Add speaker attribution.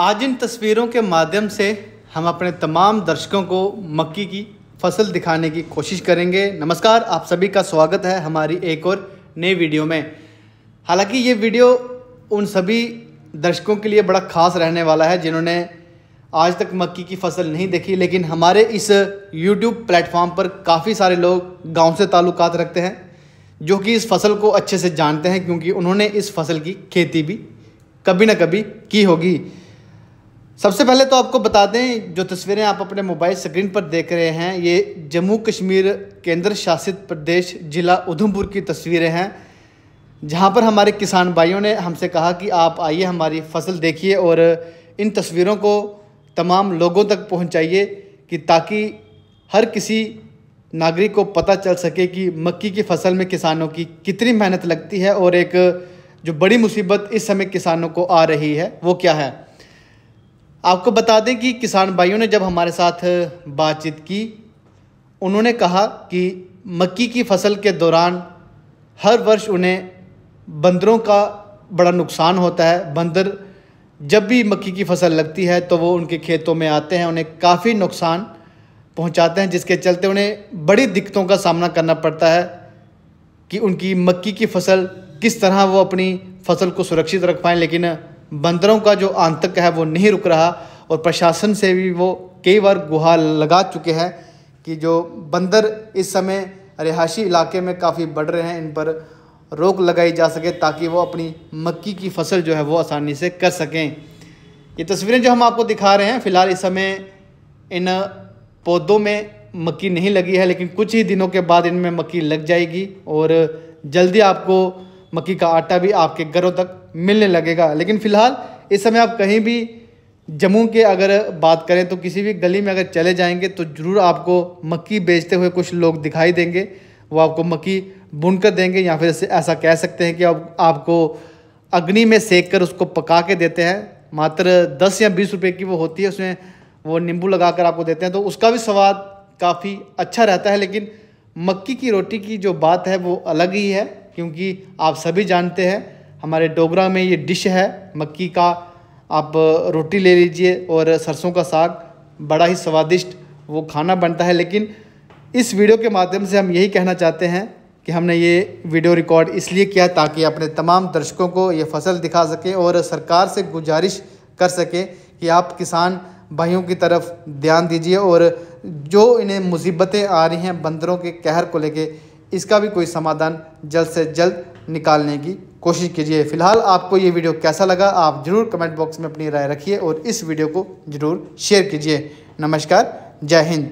Speaker 1: आज इन तस्वीरों के माध्यम से हम अपने तमाम दर्शकों को मक्की की फसल दिखाने की कोशिश करेंगे नमस्कार आप सभी का स्वागत है हमारी एक और नई वीडियो में हालांकि ये वीडियो उन सभी दर्शकों के लिए बड़ा खास रहने वाला है जिन्होंने आज तक मक्की की फसल नहीं देखी लेकिन हमारे इस YouTube प्लेटफॉर्म पर काफ़ी सारे लोग गांव से ताल्लुकात रखते हैं जो कि इस फसल को अच्छे से जानते हैं क्योंकि उन्होंने इस फसल की खेती भी कभी ना कभी की होगी सबसे पहले तो आपको बता दें जो तस्वीरें आप अपने मोबाइल स्क्रीन पर देख रहे हैं ये जम्मू कश्मीर केंद्र शासित प्रदेश ज़िला उधमपुर की तस्वीरें हैं जहाँ पर हमारे किसान भाइयों ने हमसे कहा कि आप आइए हमारी फसल देखिए और इन तस्वीरों को तमाम लोगों तक पहुँचाइए कि ताकि हर किसी नागरिक को पता चल सके कि मक्की की फसल में किसानों की कितनी मेहनत लगती है और एक जो बड़ी मुसीबत इस समय किसानों को आ रही है वो क्या है आपको बता दें कि किसान भाइयों ने जब हमारे साथ बातचीत की उन्होंने कहा कि मक्की की फसल के दौरान हर वर्ष उन्हें बंदरों का बड़ा नुकसान होता है बंदर जब भी मक्की की फसल लगती है तो वो उनके खेतों में आते हैं उन्हें काफ़ी नुकसान पहुंचाते हैं जिसके चलते उन्हें बड़ी दिक्कतों का सामना करना पड़ता है कि उनकी मक्की की फसल किस तरह वो अपनी फसल को सुरक्षित रख पाएँ लेकिन बंदरों का जो आंतक है वो नहीं रुक रहा और प्रशासन से भी वो कई बार गुहार लगा चुके हैं कि जो बंदर इस समय रिहायशी इलाके में काफ़ी बढ़ रहे हैं इन पर रोक लगाई जा सके ताकि वो अपनी मक्की की फसल जो है वो आसानी से कर सकें ये तस्वीरें जो हम आपको दिखा रहे हैं फ़िलहाल इस समय इन पौधों में मक्की नहीं लगी है लेकिन कुछ ही दिनों के बाद इनमें मक्की लग जाएगी और जल्दी आपको मक्की का आटा भी आपके घरों तक मिलने लगेगा लेकिन फ़िलहाल इस समय आप कहीं भी जम्मू के अगर बात करें तो किसी भी गली में अगर चले जाएंगे तो ज़रूर आपको मक्की बेचते हुए कुछ लोग दिखाई देंगे वो आपको मक्की बुन कर देंगे या फिर ऐसा कह सकते हैं कि आप, आपको अग्नि में सेक कर उसको पका के देते हैं मात्र दस या बीस रुपये की वो होती है उसमें वो नींबू लगा कर आपको देते हैं तो उसका भी स्वाद काफ़ी अच्छा रहता है लेकिन मक्की की रोटी की जो बात है वो अलग ही है क्योंकि आप सभी जानते हैं हमारे डोगरा में ये डिश है मक्की का आप रोटी ले लीजिए और सरसों का साग बड़ा ही स्वादिष्ट वो खाना बनता है लेकिन इस वीडियो के माध्यम से हम यही कहना चाहते हैं कि हमने ये वीडियो रिकॉर्ड इसलिए किया ताकि अपने तमाम दर्शकों को ये फसल दिखा सकें और सरकार से गुजारिश कर सकें कि आप किसान भाइयों की तरफ ध्यान दीजिए और जो इन्हें मुसीबतें आ रही हैं बंदरों के कहर को लेके इसका भी कोई समाधान जल्द से जल्द निकालने की कोशिश कीजिए फिलहाल आपको ये वीडियो कैसा लगा आप ज़रूर कमेंट बॉक्स में अपनी राय रखिए और इस वीडियो को ज़रूर शेयर कीजिए नमस्कार जय हिंद